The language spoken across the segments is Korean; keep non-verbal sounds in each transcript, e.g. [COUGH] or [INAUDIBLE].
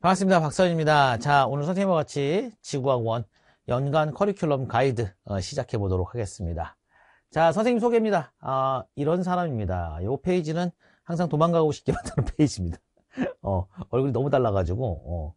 반갑습니다. 박선입니다. 자, 오늘 선생님과 같이 지구학 원 연간 커리큘럼 가이드 어, 시작해 보도록 하겠습니다. 자, 선생님 소개입니다. 아, 이런 사람입니다. 요 페이지는 항상 도망가고 싶게 [LAUGHS] 만드는 페이지입니다. 어, 얼굴이 너무 달라가지고,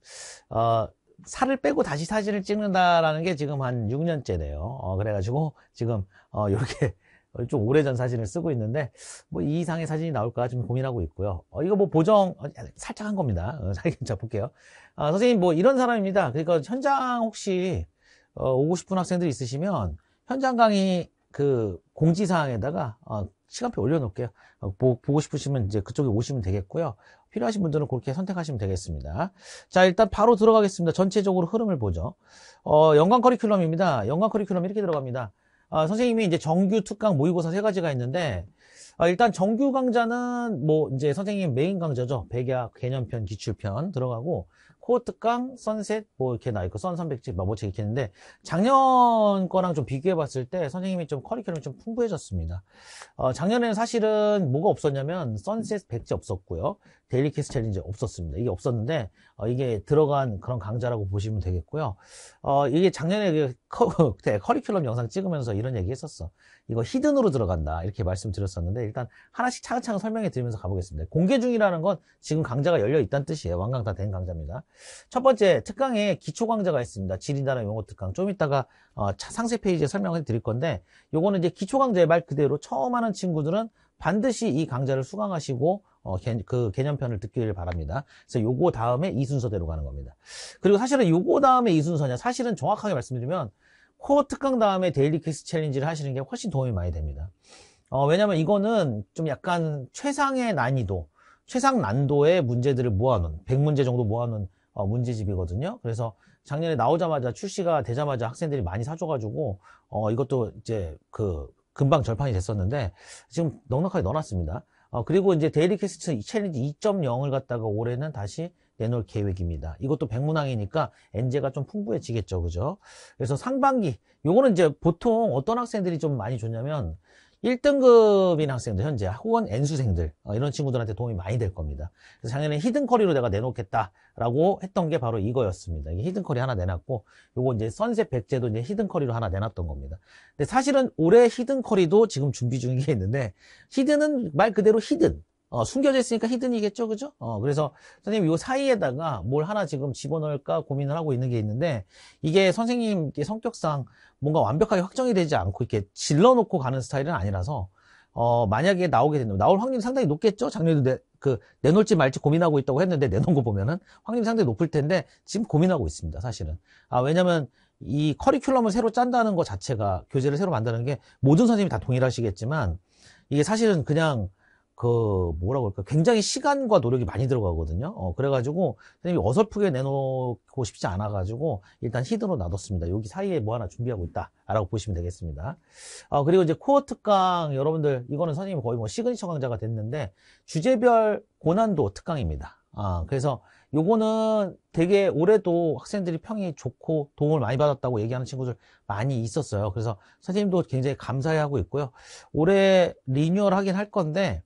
어, 어, 살을 빼고 다시 사진을 찍는다라는 게 지금 한 6년째네요. 어, 그래가지고 지금, 어, 요렇게 어, 좀 오래전 사진을 쓰고 있는데 뭐이 이상의 사진이 나올까 좀 고민하고 있고요. 어, 이거 뭐 보정 어, 살짝 한 겁니다. 어, [LAUGHS] 살짝 어, 자 볼게요. 아, 선생님 뭐 이런 사람입니다. 그러니까 현장 혹시 어, 오고 싶은 학생들 있으시면 현장 강의 그 공지사항에다가 어, 시간표 올려놓을게요. 어, 보, 보고 싶으시면 이제 그쪽에 오시면 되겠고요. 필요하신 분들은 그렇게 선택하시면 되겠습니다. 자, 일단 바로 들어가겠습니다. 전체적으로 흐름을 보죠. 어, 연관 커리큘럼입니다. 연관 커리큘럼 이렇게 들어갑니다. 아, 선생님이 이제 정규, 특강, 모의고사 세 가지가 있는데 아, 일단 정규 강좌는 뭐 이제 선생님 메인 강좌죠. 백약 개념편, 기출편 들어가고 코어 특강, 선셋 뭐 이렇게 나 있고 선 300책, 마법책 이렇게 있는데 작년 거랑 좀 비교해 봤을 때 선생님이 좀 커리큘럼이 좀 풍부해졌습니다. 어, 작년에는 사실은 뭐가 없었냐면 선셋 백지 없었고요. 데일리 캐스 챌린지 없었습니다. 이게 없었는데 어, 이게 들어간 그런 강좌라고 보시면 되겠고요. 어, 이게 작년에 그 커, [LAUGHS] 커리큘럼 영상 찍으면서 이런 얘기 했었어. 이거 히든으로 들어간다 이렇게 말씀드렸었는데 일단 하나씩 차근차근 설명해 드리면서 가보겠습니다. 공개 중이라는 건 지금 강좌가 열려 있다는 뜻이에요. 완강 다 된 강좌입니다. 첫 번째 특강에 기초 강좌가 있습니다. 지린다는 용어 특강 좀 이따가 어, 상세 페이지에 설명해 드릴 건데 요거는 이제 기초 강좌의 말 그대로 처음 하는 친구들은 반드시 이 강좌를 수강하시고 어, 개, 그 개념편을 듣기를 바랍니다. 그래서 요거 다음에 이 순서대로 가는 겁니다. 그리고 사실은 요거 다음에 이 순서냐 사실은 정확하게 말씀드리면 코어 특강 다음에 데일리 퀘스 챌린지를 하시는 게 훨씬 도움이 많이 됩니다. 어, 왜냐면 이거는 좀 약간 최상의 난이도, 최상 난도의 문제들을 모아놓은 100문제 정도 모아놓은 어, 문제집이거든요. 그래서 작년에 나오자마자 출시가 되자마자 학생들이 많이 사줘가지고 어, 이것도 이제 그 금방 절판이 됐었는데 지금 넉넉하게 넣어놨습니다. 어, 그리고 이제 데일리 캐스트 챌린지 2.0을 갖다가 올해는 다시 내놓을 계획입니다. 이것도 백문항이니까 엔제가 좀 풍부해지겠죠. 그죠? 그래서 상반기, 요거는 이제 보통 어떤 학생들이 좀 많이 줬냐면 1등급인 학생들 현재 혹은 N수생들 어, 이런 친구들한테 도움이 많이 될 겁니다. 그래서 작년에 히든커리로 내가 내놓겠다라고 했던 게 바로 이거였습니다. 이게 히든커리 하나 내놨고 요거 이제 선셋 백제도 이제 히든커리로 하나 내놨던 겁니다. 근데 사실은 올해 히든커리도 지금 준비 중인게 있는데 히든은 말 그대로 히든 어, 숨겨져 있으니까 히든이겠죠, 그죠? 어, 그래서 선생님 이 사이에다가 뭘 하나 지금 집어넣을까 고민을 하고 있는 게 있는데 이게 선생님 께 성격상 뭔가 완벽하게 확정이 되지 않고 이렇게 질러놓고 가는 스타일은 아니라서 어, 만약에 나오게 된다면 나올 확률이 상당히 높겠죠? 작년에도 내, 그 내놓을지 말지 고민하고 있다고 했는데 내놓은 거 보면은 확률이 상당히 높을 텐데 지금 고민하고 있습니다, 사실은. 아, 왜냐면 이 커리큘럼을 새로 짠다는 것 자체가 교재를 새로 만드는 게 모든 선생님이 다 동일하시겠지만 이게 사실은 그냥 그 뭐라고 할까 굉장히 시간과 노력이 많이 들어가거든요. 어, 그래가지고 선생님이 어설프게 내놓고 싶지 않아가지고 일단 히드로 놔뒀습니다. 여기 사이에 뭐 하나 준비하고 있다라고 보시면 되겠습니다. 어, 그리고 이제 코어 특강 여러분들 이거는 선생님이 거의 뭐 시그니처 강좌가 됐는데 주제별 고난도 특강입니다. 아, 그래서 요거는 되게 올해도 학생들이 평이 좋고 도움을 많이 받았다고 얘기하는 친구들 많이 있었어요. 그래서 선생님도 굉장히 감사해하고 있고요. 올해 리뉴얼 하긴 할 건데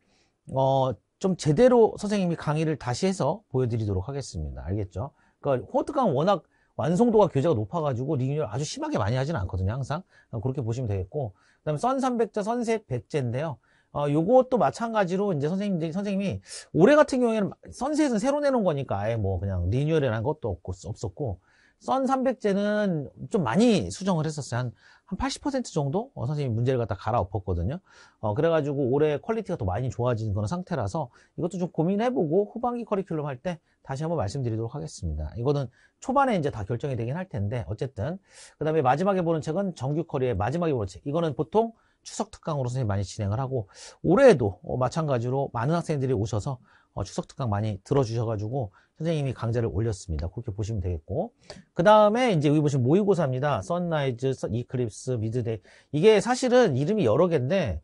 어, 좀 제대로 선생님이 강의를 다시 해서 보여드리도록 하겠습니다. 알겠죠? 그러니까 호드가 워낙 완성도가 교재가 높아가지고 리뉴얼 아주 심하게 많이 하지는 않거든요. 항상 어, 그렇게 보시면 되겠고 그 다음에 선 300자, 선셋 100제인데요. 어, 요것도 마찬가지로 이제 선생님들이, 선생님이 올해 같은 경우에는 선셋은 새로 내놓은 거니까 아예 뭐 그냥 리뉴얼이라는 것도 없고, 없었고, 썬 300제는 좀 많이 수정을 했었어요. 한, 한 80% 정도? 어, 선생님이 문제를 갖다 갈아엎었거든요. 어, 그래가지고 올해 퀄리티가 더 많이 좋아진 그런 상태라서 이것도 좀 고민해보고 후반기 커리큘럼 할 때 다시 한번 말씀드리도록 하겠습니다. 이거는 초반에 이제 다 결정이 되긴 할 텐데, 어쨌든. 그 다음에 마지막에 보는 책은 정규 커리의 마지막에 보는 책. 이거는 보통 추석 특강으로 선생님 많이 진행을 하고, 올해에도 어, 마찬가지로 많은 학생들이 오셔서 어, 추석 특강 많이 들어주셔가지고 선생님이 강좌를 올렸습니다. 그렇게 보시면 되겠고. 그 다음에 이제 여기 보시면 모의고사입니다. 선라이즈, 이클립스, 미드데이. 이게 사실은 이름이 여러 개인데,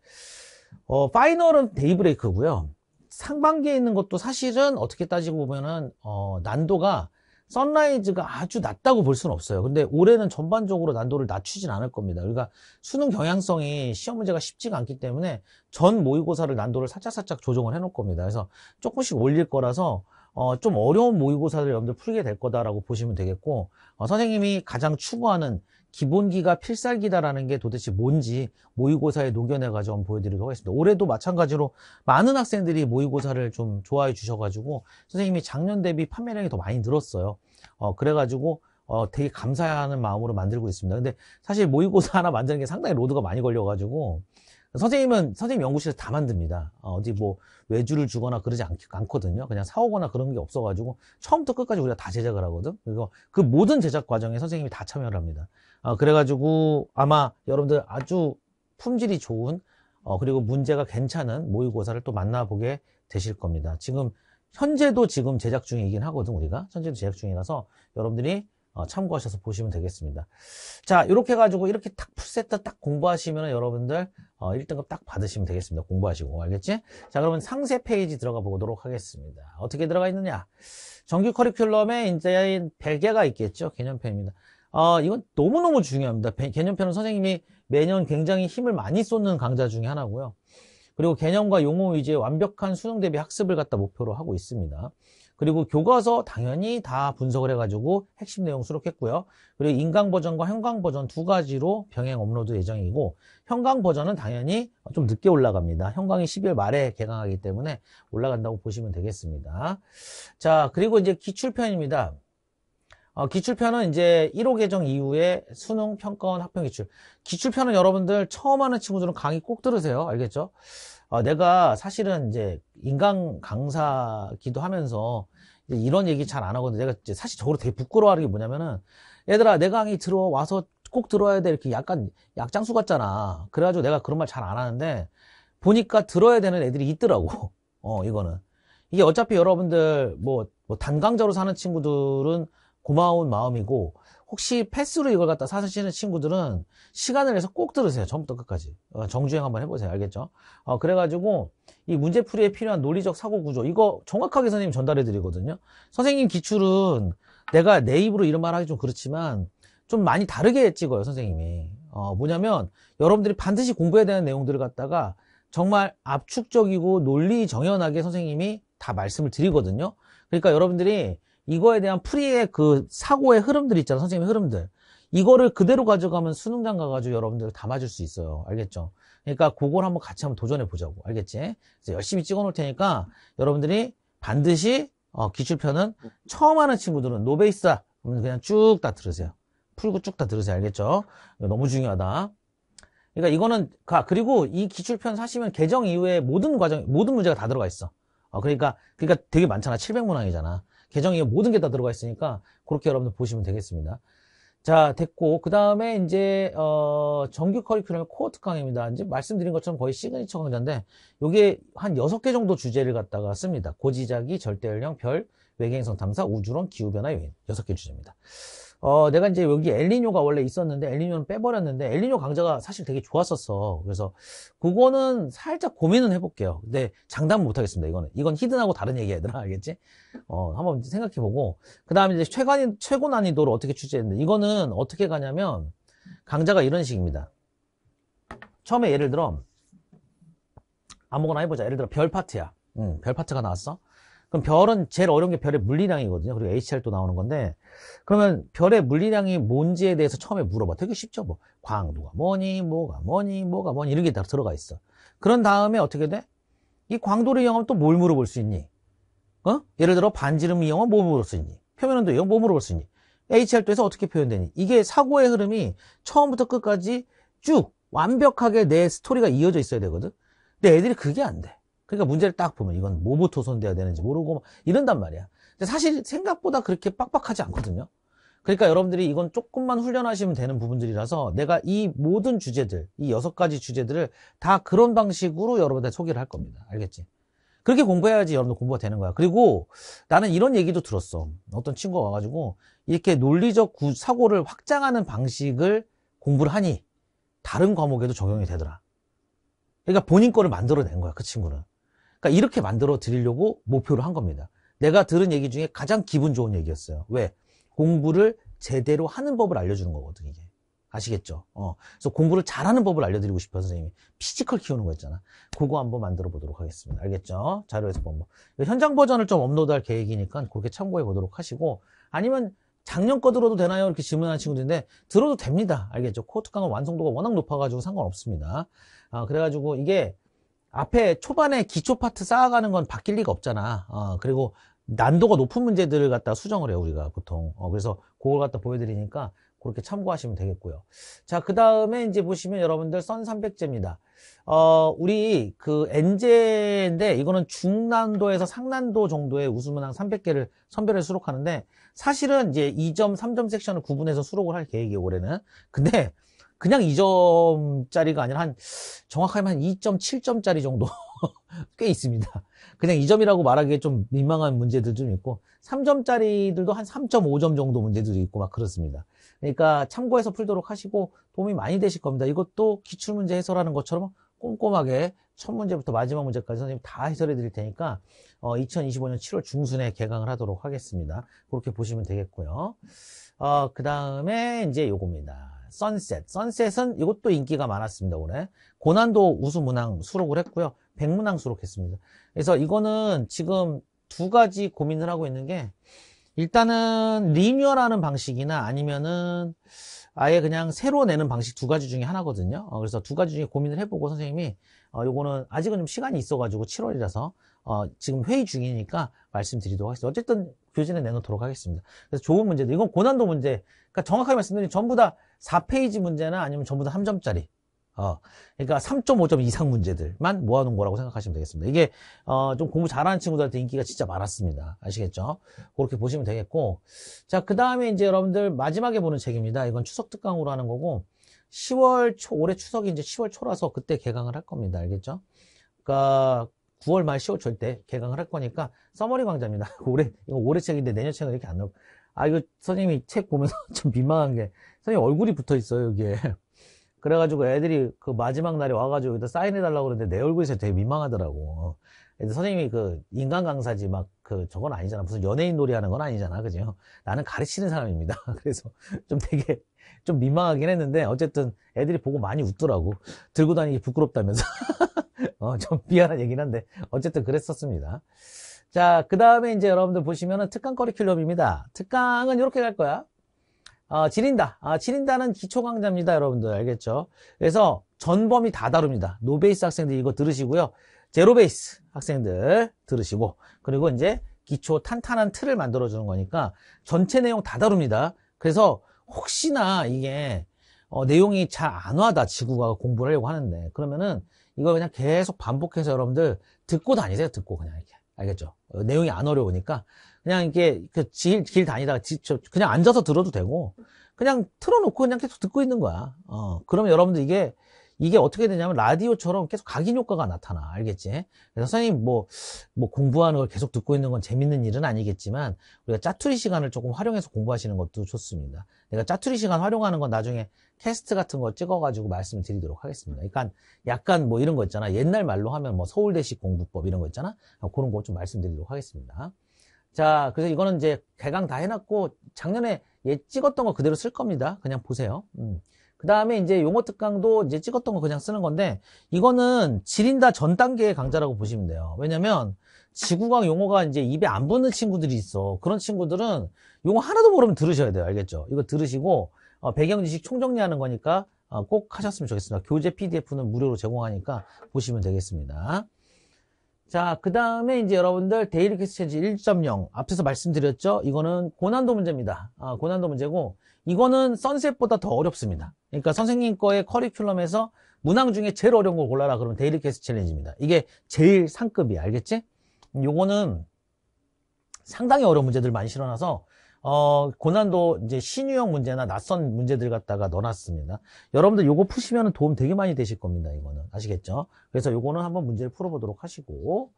어, 파이널은 데이브레이크고요. 상반기에 있는 것도 사실은 어떻게 따지고 보면은, 어, 난도가 선라이즈가 아주 낮다고 볼 수는 없어요. 근데 올해는 전반적으로 난도를 낮추진 않을 겁니다. 그러니까 수능 경향성이 시험 문제가 쉽지가 않기 때문에 전 모의고사를 난도를 살짝살짝 조정을 해놓을 겁니다. 그래서 조금씩 올릴 거라서 어, 좀 어려운 모의고사를 여러분들 풀게 될 거다라고 보시면 되겠고 어, 선생님이 가장 추구하는 기본기가 필살기다라는 게 도대체 뭔지 모의고사에 녹여내가지고 보여드리도록 하겠습니다. 올해도 마찬가지로 많은 학생들이 모의고사를 좀 좋아해 주셔가지고 선생님이 작년 대비 판매량이 더 많이 늘었어요. 어, 그래가지고 어, 되게 감사하는 마음으로 만들고 있습니다. 근데 사실 모의고사 하나 만드는 게 상당히 로드가 많이 걸려가지고 선생님은 선생님 연구실에서 다 만듭니다. 어, 디뭐 외주를 주거나 그러지 않, 거든요 그냥 사오거나 그런 게 없어가지고 처음부터 끝까지 우리가 다 제작을 하거든. 그래서 그 모든 제작 과정에 선생님이 다 참여를 합니다. 어, 그래가지고 아마 여러분들 아주 품질이 좋은 어, 그리고 문제가 괜찮은 모의고사를 또 만나보게 되실 겁니다. 지금 현재도 지금 제작 중이긴 하거든 우리가 현재도 제작 중이라서 여러분들이 어, 참고하셔서 보시면 되겠습니다. 자, 이렇게 해가지고 이렇게 딱 풀세트 딱 공부하시면 여러분들 어, 1등급 딱 받으시면 되겠습니다. 공부하시고. 알겠지? 자, 그러면 상세 페이지 들어가 보도록 하겠습니다. 어떻게 들어가 있느냐? 정규 커리큘럼에 이제 100개가 있겠죠. 개념표입니다. 어, 이건 너무너무 중요합니다. 개념표는 선생님이 매년 굉장히 힘을 많이 쏟는 강좌 중에 하나고요. 그리고 개념과 용어 위주의 완벽한 수능 대비 학습을 갖다 목표로 하고 있습니다. 그리고 교과서 당연히 다 분석을 해가지고 핵심 내용 수록했고요. 그리고 인강 버전과 형광 버전 두 가지로 병행 업로드 예정이고 형광 버전은 당연히 좀 늦게 올라갑니다. 형광이 10일 말에 개강하기 때문에 올라간다고 보시면 되겠습니다. 자 그리고 이제 기출편입니다. 어, 기출편은 이제 1호 개정 이후에 수능 평가원 학평 기출. 기출편은 여러분들 처음 하는 친구들은 강의 꼭 들으세요. 알겠죠? 아, 내가 사실은 이제 인간 강사기도 하면서 이런 얘기 잘 안 하거든요. 내가 사실 저거 되게 부끄러워하는 게 뭐냐면은 얘들아 내 강의 들어와서 꼭 들어야 돼 이렇게 약간 약장수 같잖아. 그래가지고 내가 그런 말 잘 안 하는데 보니까 들어야 되는 애들이 있더라고. [LAUGHS] 어 이거는 이게 어차피 여러분들 뭐, 뭐 단강자로 사는 친구들은 고마운 마음이고 혹시 패스로 이걸 갖다 사시는 서 친구들은 시간을 내서 꼭 들으세요. 처음부터 끝까지. 어, 정주행 한번 해보세요. 알겠죠? 어, 그래가지고 이 문제풀이에 필요한 논리적 사고 구조 이거 정확하게 선생님 전달해 드리거든요. 선생님 기출은 내가 내 입으로 이런 말 하기 좀 그렇지만 좀 많이 다르게 찍어요. 선생님이. 어, 뭐냐면 여러분들이 반드시 공부해야 되는 내용들을 갖다가 정말 압축적이고 논리 정연하게 선생님이 다 말씀을 드리거든요. 그러니까 여러분들이 이거에 대한 프리의 그 사고의 흐름들 있잖아 선생님의 흐름들 이거를 그대로 가져가면 수능장 가가지고 여러분들 다 맞을 수 있어요 알겠죠 그러니까 그걸 한번 같이 한번 도전해 보자고 알겠지 열심히 찍어 놓을 테니까 여러분들이 반드시 어, 기출편은 처음 하는 친구들은 노베이스다 그러면 그냥 쭉 다 들으세요 풀고 쭉 다 들으세요 알겠죠 너무 중요하다 그러니까 이거는 가 그리고 이 기출편 사시면 개정 이후에 모든 과정 모든 문제가 다 들어가 있어 어, 그러니까 그러니까 되게 많잖아 700문항이잖아 계정에 모든 게 다 들어가 있으니까 그렇게 여러분들 보시면 되겠습니다. 자 됐고 그 다음에 이제 어, 정규 커리큘럼 의코어특강입니다 이제 말씀드린 것처럼 거의 시그니처 강좌인데 요게한 6개 정도 주제를 갖다가 씁니다. 고지자기, 절대연령, 별, 외계행성 탐사, 우주론, 기후변화 요인 6개 주제입니다. 어, 내가 이제 여기 엘리뇨가 원래 있었는데 엘리뇨는 빼버렸는데 엘리뇨 강자가 사실 되게 좋았었어. 그래서 그거는 살짝 고민은 해볼게요. 근데 장담 못하겠습니다. 이거는 이건 히든하고 다른 얘기 얘들아 알겠지? 어, 한번 생각해보고 그 다음에 이제 최간 최고 난이도를 어떻게 출제했는데 이거는 어떻게 가냐면 강자가 이런 식입니다. 처음에 예를 들어 아무거나 해보자. 예를 들어 별 파트야. 응, 별 파트가 나왔어. 그럼 별은 제일 어려운 게 별의 물리량이거든요. 그리고 HR 도 나오는 건데 그러면 별의 물리량이 뭔지에 대해서 처음에 물어봐. 되게 쉽죠. 뭐 광도가 뭐니 뭐가 뭐니 뭐가 뭐니 이런 게 다 들어가 있어. 그런 다음에 어떻게 돼? 이 광도를 이용하면 또 뭘 물어볼 수 있니? 어? 예를 들어 반지름 이용하면 뭐 물어볼 수 있니? 표면온도 이용하면 뭐 물어볼 수 있니? HR도에서 어떻게 표현되니? 이게 사고의 흐름이 처음부터 끝까지 쭉 완벽하게 내 스토리가 이어져 있어야 되거든. 근데 애들이 그게 안 돼. 그러니까 문제를 딱 보면 이건 뭐부터 손대야 되는지 모르고 이런단 말이야. 근데 사실 생각보다 그렇게 빡빡하지 않거든요. 그러니까 여러분들이 이건 조금만 훈련하시면 되는 부분들이라서 내가 이 모든 주제들, 이 여섯 가지 주제들을 다 그런 방식으로 여러분한테 소개를 할 겁니다. 알겠지? 그렇게 공부해야지 여러분들 공부가 되는 거야. 그리고 나는 이런 얘기도 들었어. 어떤 친구가 와가지고 이렇게 논리적 구, 사고를 확장하는 방식을 공부를 하니 다른 과목에도 적용이 되더라. 그러니까 본인 거를 만들어낸 거야, 그 친구는. 그러니까 이렇게 만들어 드리려고 목표로 한 겁니다. 내가 들은 얘기 중에 가장 기분 좋은 얘기였어요. 왜? 공부를 제대로 하는 법을 알려주는 거거든, 이게. 아시겠죠? 어. 그래서 공부를 잘하는 법을 알려드리고 싶어, 선생님이. 피지컬 키우는 거 있잖아. 그거 한번 만들어 보도록 하겠습니다. 알겠죠? 자료에서 본 거. 그러니까 현장 버전을 좀 업로드할 계획이니까 그렇게 참고해 보도록 하시고, 아니면 작년 거 들어도 되나요? 이렇게 질문하는 친구들인데, 들어도 됩니다. 알겠죠? 코어특강은 완성도가 워낙 높아가지고 상관없습니다. 아, 그래가지고 이게 앞에 초반에 기초 파트 쌓아가는 건 바뀔 리가 없잖아. 어, 그리고 난도가 높은 문제들을 갖다 수정을 해요, 우리가 보통. 어, 그래서 그걸 갖다 보여드리니까 그렇게 참고하시면 되겠고요. 자, 그 다음에 이제 보시면 여러분들 선 300제입니다. 어, 우리 그 N제인데 이거는 중난도에서 상난도 정도의 우수문항 300개를 선별해 수록하는데 사실은 이제 2점, 3점 섹션을 구분해서 수록을 할 계획이에요, 올해는. 근데 그냥 2점짜리가 아니라 한 정확하면 한 2.7점짜리 정도 [LAUGHS] 꽤 있습니다. 그냥 2점이라고 말하기에 좀 민망한 문제들 좀 있고 3점짜리들도 한 3.5점 정도 문제들도 있고 막 그렇습니다. 그러니까 참고해서 풀도록 하시고 도움이 많이 되실 겁니다. 이것도 기출문제 해설하는 것처럼 꼼꼼하게 첫 문제부터 마지막 문제까지 선생님 다 해설해 드릴 테니까 어, 2025년 7월 중순에 개강을 하도록 하겠습니다. 그렇게 보시면 되겠고요. 어, 그 다음에 이제 요겁니다. 선셋. 선셋은 이것도 인기가 많았습니다, 올해. 고난도 우수문항 수록을 했고요. 백문항 수록했습니다. 그래서 이거는 지금 두 가지 고민을 하고 있는 게 일단은 리뉴얼하는 방식이나 아니면은 아예 그냥 새로 내는 방식 두 가지 중에 하나거든요. 어, 그래서 두 가지 중에 고민을 해보고 선생님이 어, 요거는 아직은 좀 시간이 있어가지고 7월이라서 어, 지금 회의 중이니까 말씀드리도록 하겠습니다. 어쨌든 교재는 내놓도록 하겠습니다. 그래서 좋은 문제들. 이건 고난도 문제. 그러니까 정확하게 말씀드리면 전부 다 4페이지 문제나 아니면 전부 다 3점짜리. 어, 그러니까 3.5점 이상 문제들만 모아놓은 거라고 생각하시면 되겠습니다. 이게, 어, 좀 공부 잘하는 친구들한테 인기가 진짜 많았습니다. 아시겠죠? 그렇게 보시면 되겠고. 자, 그 다음에 이제 여러분들 마지막에 보는 책입니다. 이건 추석 특강으로 하는 거고, 10월 초, 올해 추석이 이제 10월 초라서 그때 개강을 할 겁니다. 알겠죠? 그러니까 9월 말 10월 절때 개강을 할 거니까 써머리 강좌입니다. [LAUGHS] 올해 이거 올해 책인데 내년 책은 이렇게 안 나오고 아 이거 선생님이 책 보면서 [LAUGHS] 좀 민망한 게 선생님 얼굴이 붙어 있어요 여기에 [LAUGHS] 그래가지고 애들이 그 마지막 날에 와가지고 여기다 사인해달라고 그러는데 내 얼굴이 되게 민망하더라고 선생님이 그 인간 강사지 막 그 저건 아니잖아 무슨 연예인 놀이 하는 건 아니잖아 그죠 나는 가르치는 사람입니다 그래서 좀 되게 좀 민망하긴 했는데 어쨌든 애들이 보고 많이 웃더라고 들고 다니기 부끄럽다면서 어, [LAUGHS] 좀 미안한 얘긴 한데 어쨌든 그랬었습니다. 자, 그 다음에 이제 여러분들 보시면은 특강 커리큘럼입니다. 특강은 이렇게 갈 거야. 어, 지린다. 아, 지린다는 기초 강좌입니다. 여러분들 알겠죠? 그래서 전범이 다다릅니다 노베이스 학생들 이거 들으시고요. 제로베이스 학생들 들으시고 그리고 이제 기초 탄탄한 틀을 만들어주는 거니까 전체 내용 다 다룹니다. 그래서 혹시나 이게 어, 내용이 잘 안 와다 지구가 공부를 하려고 하는데 그러면은 이거 그냥 계속 반복해서 여러분들 듣고 다니세요. 듣고 그냥 이렇게. 알겠죠? 어, 내용이 안 어려우니까 그냥 이렇게 그 길, 길 다니다가 지, 그냥 앉아서 들어도 되고 그냥 틀어놓고 그냥 계속 듣고 있는 거야. 어, 그러면 여러분들 이게 이게 어떻게 되냐면 라디오처럼 계속 각인 효과가 나타나. 알겠지? 그래서 선생님 뭐, 뭐 공부하는 걸 계속 듣고 있는 건 재밌는 일은 아니겠지만 우리가 짜투리 시간을 조금 활용해서 공부하시는 것도 좋습니다. 내가 짜투리 시간 활용하는 건 나중에 캐스트 같은 거 찍어가지고 말씀을 드리도록 하겠습니다. 약간 그러니까 약간 뭐 이런 거 있잖아. 옛날 말로 하면 뭐 서울대식 공부법 이런 거 있잖아. 그런 거 좀 말씀드리도록 하겠습니다. 자, 그래서 이거는 이제 개강 다 해놨고 작년에 얘 찍었던 거 그대로 쓸 겁니다. 그냥 보세요. 음. 그 다음에 이제 용어 특강도 이제 찍었던 거 그냥 쓰는 건데 이거는 지린다 전 단계의 강좌라고 보시면 돼요. 왜냐면 지구과학 용어가 이제 입에 안 붙는 친구들이 있어. 그런 친구들은 용어 하나도 모르면 들으셔야 돼요. 알겠죠? 이거 들으시고 어, 배경 지식 총정리하는 거니까 어, 꼭 하셨으면 좋겠습니다. 교재 PDF는 무료로 제공하니까 보시면 되겠습니다. 자, 그 다음에 이제 여러분들 데일리 캐스체지 인1.0 앞에서 말씀드렸죠. 이거는 고난도 문제입니다. 아, 고난도 문제고 이거는 선셋보다 더 어렵습니다. 그러니까 선생님 거의 커리큘럼에서 문항 중에 제일 어려운 걸 골라라 그러면 데일리 캐스 챌린지입니다. 이게 제일 상급이야. 알겠지? 요거는 상당히 어려운 문제들 많이 실어놔서 어, 고난도 이제 신유형 문제나 낯선 문제들 갖다가 넣어놨습니다. 여러분들 요거 푸시면 도움 되게 많이 되실 겁니다. 이거는. 아시겠죠? 그래서 요거는 한번 문제를 풀어보도록 하시고.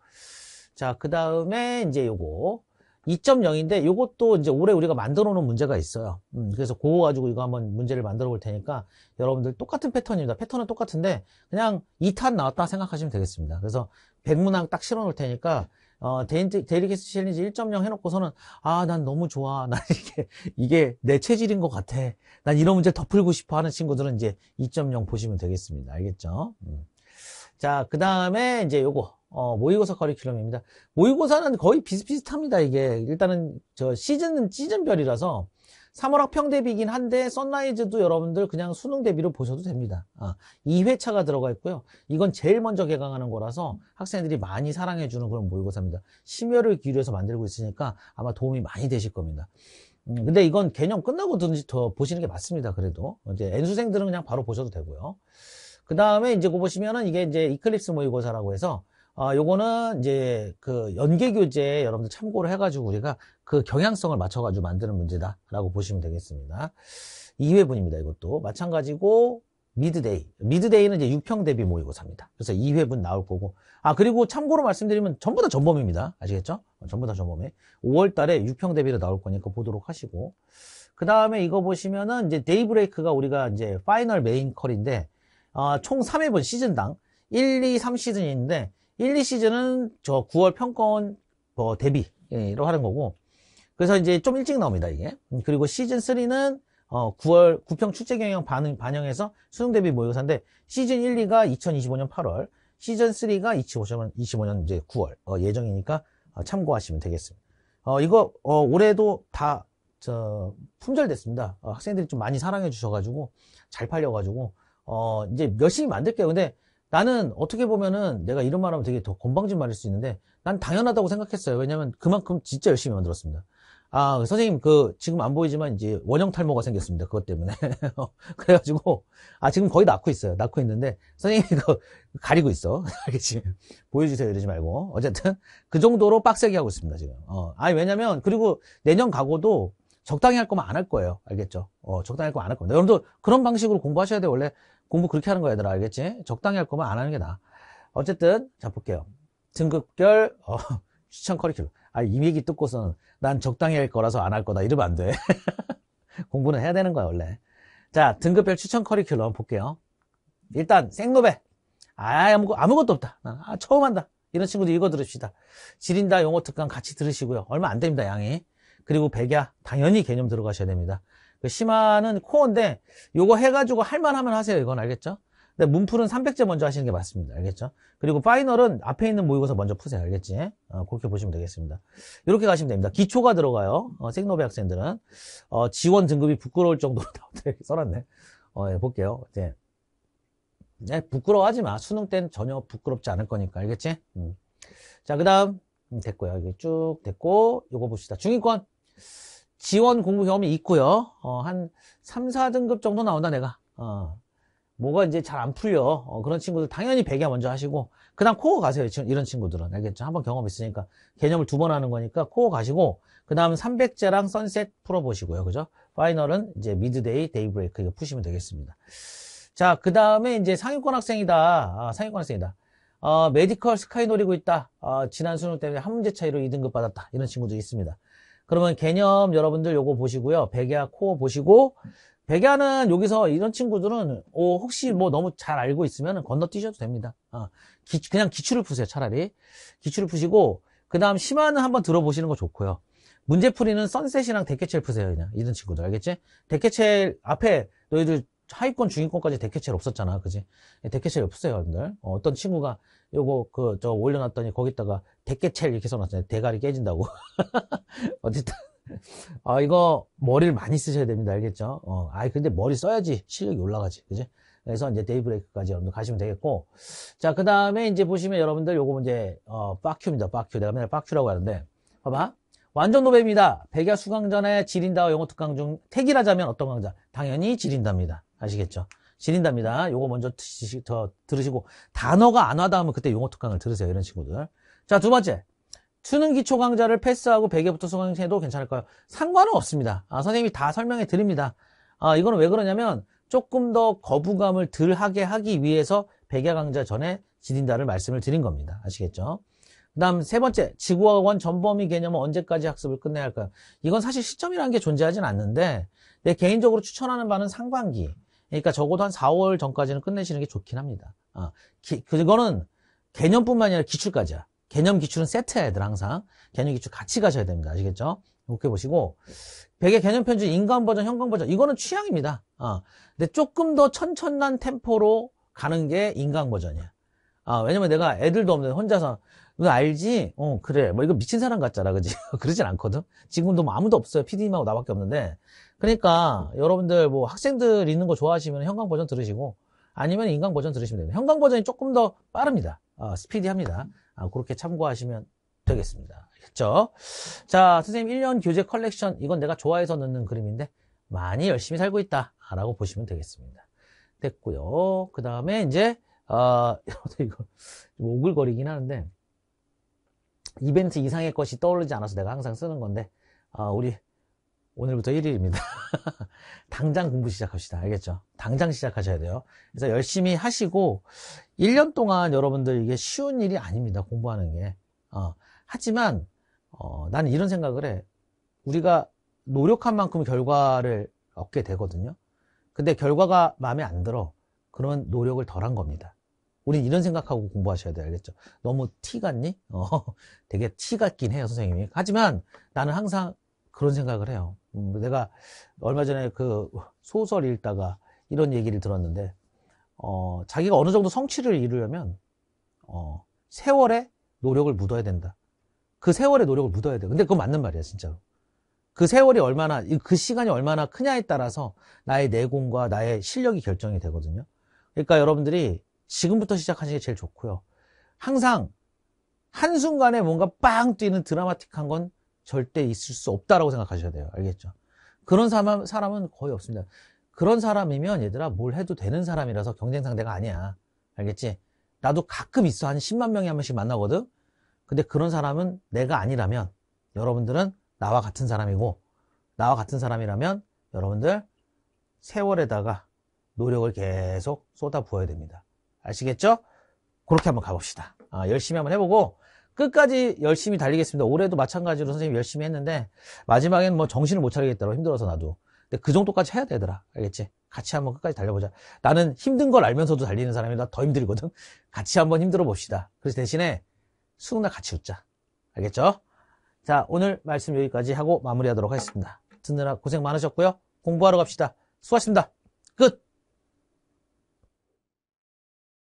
자, 그 다음에 이제 요거. 2.0인데 요것도 이제 올해 우리가 만들어 놓은 문제가 있어요. 음, 그래서 그거 가지고 이거 한번 문제를 만들어 볼 테니까 여러분들 똑같은 패턴입니다. 패턴은 똑같은데 그냥 2탄 나왔다 생각하시면 되겠습니다. 그래서 백문항 딱 실어 놓을 테니까 어, 데이리게스 챌린지 1.0 해놓고서는 아 난 너무 좋아 [LAUGHS] 난 이게 이게 내 체질인 것 같아 난 이런 문제 더 풀고 싶어 하는 친구들은 이제 2.0 보시면 되겠습니다 알겠죠 음. 자그 다음에 이제 요거 어, 모의고사 커리큘럼입니다 모의고사는 거의 비슷비슷합니다 이게 일단은 저 시즌은 시즌별이라서 3월 학평 대비긴 한데 썬라이즈도 여러분들 그냥 수능 대비로 보셔도 됩니다. 아, 2회차가 들어가 있고요. 이건 제일 먼저 개강하는 거라서 학생들이 많이 사랑해주는 그런 모의고사입니다. 심혈을 기울여서 만들고 있으니까 아마 도움이 많이 되실 겁니다. 음, 근데 이건 개념 끝나고 지더 보시는 게 맞습니다. 그래도 이제 N수생들은 그냥 바로 보셔도 되고요. 그 다음에 이제 보시면은 이게 이제 이클립스 모의고사라고 해서 아, 요거는 이제 그 연계 교재 여러분들 참고를 해가지고 우리가 그 경향성을 맞춰가지고 만드는 문제다라고 보시면 되겠습니다. 2회분입니다. 이것도 마찬가지고 미드데이. 미드데이는 이제 6평 대비 모의고사입니다. 그래서 2회분 나올 거고. 아, 그리고 참고로 말씀드리면 전부 다 전범입니다. 아시겠죠? 전부 다 전범에. 5월 달에 6평 대비로 나올 거니까 보도록 하시고. 그 다음에 이거 보시면은 이제 데이브레이크가 우리가 이제 파이널 메인 컬인데, 아, 총 3회분 시즌당 1, 2, 3시즌인데, 1, 2시즌은 저 9월 평가원 뭐 데뷔로 예, 하는 거고 그래서 이제 좀 일찍 나옵니다 이게 음, 그리고 시즌 3는 어 9월 구평 축제 경영 반응, 반영해서 수능 대비 모의고사인데 시즌 1, 2가 2025년 8월 시즌 3가 2025년, 25년 이제 9월 어, 예정이니까 어, 참고하시면 되겠습니다 어 이거 어 올해도 다저 품절됐습니다 어, 학생들이 좀 많이 사랑해 주셔가지고 잘 팔려가지고 어 이제 열심히 만들게요 근데 나는 어떻게 보면은 내가 이런 말하면 되게 더 건방진 말일 수 있는데 난 당연하다고 생각했어요. 왜냐면 그만큼 진짜 열심히 만들었습니다. 아 선생님 그 지금 안 보이지만 이제 원형 탈모가 생겼습니다. 그것 때문에 [LAUGHS] 그래가지고 아 지금 거의 낳고 있어요. 낳고 있는데 선생님 이거 가리고 있어. 알겠지? [LAUGHS] 보여주세요 이러지 말고 어쨌든 그 정도로 빡세게 하고 있습니다 지금. 어, 아니 왜냐면 그리고 내년 가고도 적당히 할 거면 안 할 거예요. 알겠죠? 어, 적당히 할 거면 안 할 겁니다. 여러분들 그런 방식으로 공부하셔야 돼. 요 원래 공부 그렇게 하는 거야, 얘들아. 알겠지? 적당히 할 거면 안 하는 게 나아. 어쨌든, 자, 볼게요. 등급별, 어, [LAUGHS] 추천 커리큘럼. 아, 이미기 뜯고서는 난 적당히 할 거라서 안 할 거다. 이러면 안 돼. [LAUGHS] 공부는 해야 되는 거야, 원래. 자, 등급별 추천 커리큘럼 볼게요. 일단, 생노배 아, 아무, 아무것도 없다. 아, 처음 한다. 이런 친구들 이거 들읍시다. 지린다 용어 특강 같이 들으시고요. 얼마 안 됩니다, 양이. 그리고 백야 당연히 개념 들어가셔야 됩니다. 그 심화는 코어인데 요거 해가지고 할만하면 하세요. 이건 알겠죠? 근데 문풀은 300제 먼저 하시는 게 맞습니다. 알겠죠? 그리고 파이널은 앞에 있는 모의고사 먼저 푸세요. 알겠지? 어, 그렇게 보시면 되겠습니다. 이렇게 가시면 됩니다. 기초가 들어가요. 어, 생노배 학생들은 어, 지원 등급이 부끄러울 정도로 [LAUGHS] 다 써놨네. 어, 예, 볼게요. 네. 네, 부끄러워하지 마. 수능 땐 전혀 부끄럽지 않을 거니까. 알겠지? 음. 자, 그 다음. 음, 됐고요. 이게 쭉 됐고, 요거 봅시다. 중위권. 지원 공부 경험이 있고요. 어, 한 3, 4등급 정도 나온다 내가. 어, 뭐가 이제 잘 안 풀려. 어, 그런 친구들 당연히 100이야 먼저 하시고 그 다음 코어 가세요. 이런 친구들은. 알겠죠? 한번 경험 있으니까 개념을 두 번 하는 거니까 코어 가시고 그 다음 300제랑 선셋 풀어보시고요. 그죠? 파이널은 이제 미드데이, 데이브레이크 이거 푸시면 되겠습니다. 자, 그 다음에 이제 상위권 학생이다. 아, 상위권 학생이다. 어, 메디컬 스카이 노리고 있다. 어, 지난 수능 때문에 한 문제 차이로 2등급 받았다. 이런 친구도 있습니다. 그러면 개념 여러분들 요거 보시고요. 백야 코어 보시고 백야는 여기서 이런 친구들은 오, 어, 혹시 뭐 너무 잘 알고 있으면 건너뛰셔도 됩니다. 아, 기, 그냥 기출을 푸세요. 차라리 기출을 푸시고 그 다음 심화는 한번 들어보시는 거 좋고요. 문제풀이는 선셋이랑 대캐첼 푸세요. 그냥 이런 친구들 알겠지? 대캐첼 앞에 너희들 하위권 중위권까지 대캐첼 없었잖아. 그지? 대캐체를 푸세요. 여러분들. 어, 어떤 친구가 요거 그저 올려놨더니 거기다가 대깨첼 이렇게 써놨잖아요. 대가리 깨진다고. [LAUGHS] 어쨌든 아 이거 머리를 많이 쓰셔야 됩니다. 알겠죠? 어, 아 근데 머리 써야지 실력이 올라가지, 그지? 그래서 이제 데이브레이크까지 여러분들 가시면 되겠고 자그 다음에 이제 보시면 여러분들 요거 이제 어 빠큐입니다. 빠큐 내가 맨날 빠큐라고 하는데 봐봐. 완전 노베입니다. 백야 수강전에 지린다 영어 특강 중 택이라자면 어떤 강좌? 당연히 지린답니다. 아시겠죠? 지린답니다. 요거 먼저 드시, 더 들으시고 단어가 안 와다 하면 그때 용어 특강을 들으세요. 이런 친구들. 자, 두 번째. 수능 기초 강좌를 패스하고 100개부터 수강해도 괜찮을까요? 상관은 없습니다. 아, 선생님이 다 설명해 드립니다. 아, 이거는 왜 그러냐면 조금 더 거부감을 덜 하게 하기 위해서 100개 강좌 전에 지린다를 말씀을 드린 겁니다. 아시겠죠? 그 다음 세 번째, 지구학원 전범위 개념은 언제까지 학습을 끝내야 할까요? 이건 사실 시점이라는 게 존재하진 않는데 내 개인적으로 추천하는 바는 상반기 그러니까 적어도 한 4월 전까지는 끝내시는 게 좋긴 합니다. 아, 기, 그거는 개념뿐만 아니라 기출까지야. 개념 기출은 세트야 애들 항상. 개념 기출 같이 가셔야 됩니다. 아시겠죠? 이렇게 보시고 100의 개념 편집 인간 버전, 형광 버전 이거는 취향입니다. 아, 근데 조금 더 천천한 템포로 가는 게 인간 버전이야. 아, 왜냐면 내가 애들도 없는데 혼자서 너 알지? 어 그래 뭐 이거 미친 사람 같잖아 그지? [LAUGHS] 그러진 않거든. 지금도 뭐 아무도 없어요. PD님하고 나밖에 없는데 그러니까 여러분들 뭐 학생들 있는 거 좋아하시면 형광 버전 들으시고 아니면 인강 버전 들으시면 됩니다. 형광 버전이 조금 더 빠릅니다. 어, 스피디합니다. 아, 그렇게 참고하시면 되겠습니다. 그죠 자, 선생님 1년 교재 컬렉션 이건 내가 좋아해서 넣는 그림인데 많이 열심히 살고 있다 라고 보시면 되겠습니다. 됐고요. 그 다음에 이제 아, [LAUGHS] 이거 오글거리긴 하는데 이벤트 이상의 것이 떠오르지 않아서 내가 항상 쓰는 건데 아, 우리 오늘부터 1일입니다. [LAUGHS] 당장 공부 시작합시다. 알겠죠? 당장 시작하셔야 돼요. 그래서 열심히 하시고 1년 동안 여러분들 이게 쉬운 일이 아닙니다. 공부하는 게. 어, 하지만 어, 나는 이런 생각을 해. 우리가 노력한 만큼 결과를 얻게 되거든요. 근데 결과가 마음에 안 들어. 그러면 노력을 덜 한 겁니다. 우린 이런 생각하고 공부하셔야 돼요. 알겠죠? 너무 티 같니? 어, [LAUGHS] 되게 티 같긴 해요, 선생님이. 하지만 나는 항상 그런 생각을 해요. 음, 내가 얼마 전에 그 소설 읽다가 이런 얘기를 들었는데, 어, 자기가 어느 정도 성취를 이루려면, 어, 세월의 노력을 묻어야 된다. 그 세월의 노력을 묻어야 돼. 근데 그건 맞는 말이야, 진짜로. 그 세월이 얼마나, 그 시간이 얼마나 크냐에 따라서 나의 내공과 나의 실력이 결정이 되거든요. 그러니까 여러분들이 지금부터 시작하시는 게 제일 좋고요. 항상 한순간에 뭔가 빵 뛰는 드라마틱한 건 절대 있을 수 없다라고 생각하셔야 돼요. 알겠죠? 그런 사람, 사람은 거의 없습니다. 그런 사람이면 얘들아 뭘 해도 되는 사람이라서 경쟁 상대가 아니야. 알겠지? 나도 가끔 있어. 한 10만 명이 한 번씩 만나거든? 근데 그런 사람은 내가 아니라면 여러분들은 나와 같은 사람이고 나와 같은 사람이라면 여러분들 세월에다가 노력을 계속 쏟아 부어야 됩니다. 아시겠죠? 그렇게 한번 가봅시다. 아, 열심히 한번 해보고 끝까지 열심히 달리겠습니다. 올해도 마찬가지로 선생님 열심히 했는데 마지막엔 뭐 정신을 못 차리겠더라고 힘들어서 나도. 근데 그 정도까지 해야 되더라. 알겠지? 같이 한번 끝까지 달려보자. 나는 힘든 걸 알면서도 달리는 사람이다. 더 힘들거든. 같이 한번 힘들어 봅시다. 그래서 대신에 수능날 같이 웃자. 알겠죠? 자, 오늘 말씀 여기까지 하고 마무리하도록 하겠습니다. 듣느라 고생 많으셨고요. 공부하러 갑시다. 수고하셨습니다.